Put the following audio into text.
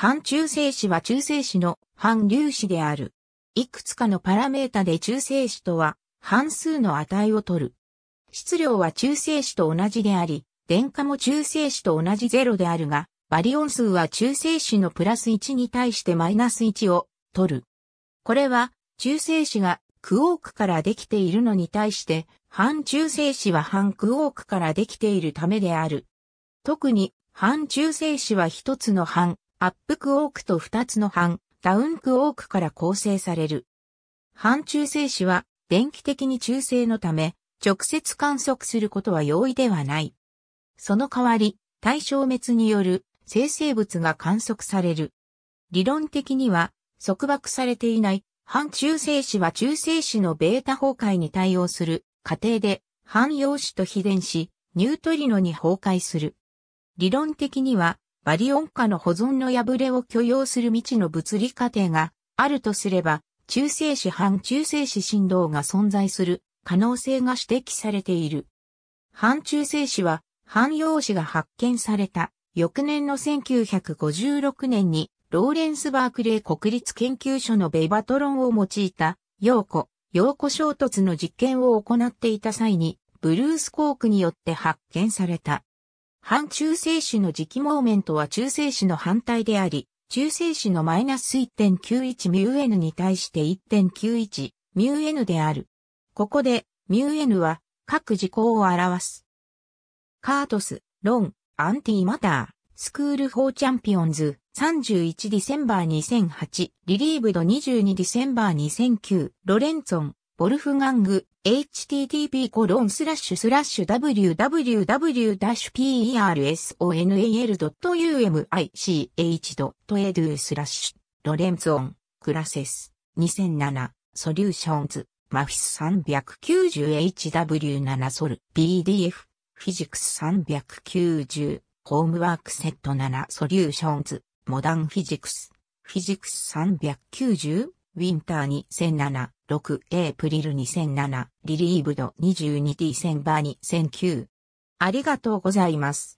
反中性子は中性子の反粒子である。いくつかのパラメータで中性子とは、半数の値を取る。質量は中性子と同じであり、電荷も中性子と同じ0であるが、バリオン数は中性子のプラス1に対してマイナス1を取る。これは、中性子がクオークからできているのに対して、反中性子は反クオークからできているためである。特に、反中性子は一つの反アップクォークと2つの半、ダウンクォークから構成される。半中性子は電気的に中性のため、直接観測することは容易ではない。その代わり、対消滅による生成物が観測される。理論的には、束縛されていない反中性子は中性子のベータ崩壊に対応する過程で反陽子と非電子、ニュートリノに崩壊する。理論的にはバリオン化の保存の破れを許容する未知の物理過程があるとすれば、中性子半中性子振動が存在する可能性が指摘されている。半中性子は、半陽子が発見された翌年の1956年にローレンス・バークレー国立研究所のベバトロンを用いた陽子、陽子衝突の実験を行っていた際にブルース・コークによって発見された。反中性子の磁気モーメントは中性子の反対であり、中性子のマイナス 1.91μn に対して 1.91μn である。ここで、μn は各時項を表す。カートス、ロン、アンティマター、スクールフォーチャンピオンズ、31ディセンバー2008、リリーブド22ディセンバー2009、ロレンツォン、ボルフガング、http://www-personal.umich.edu スラッシュ、ロレンツオン、クラセス、2007、ソリューションズ、マフィス 390HW7 ソル、PDF、フィジクス390、ホームワークセット7ソリューションズ、モダンフィジクス、フィジクス390、ウィンター2007-6エプリル2007リリーブド 22T センバー2009。ありがとうございます。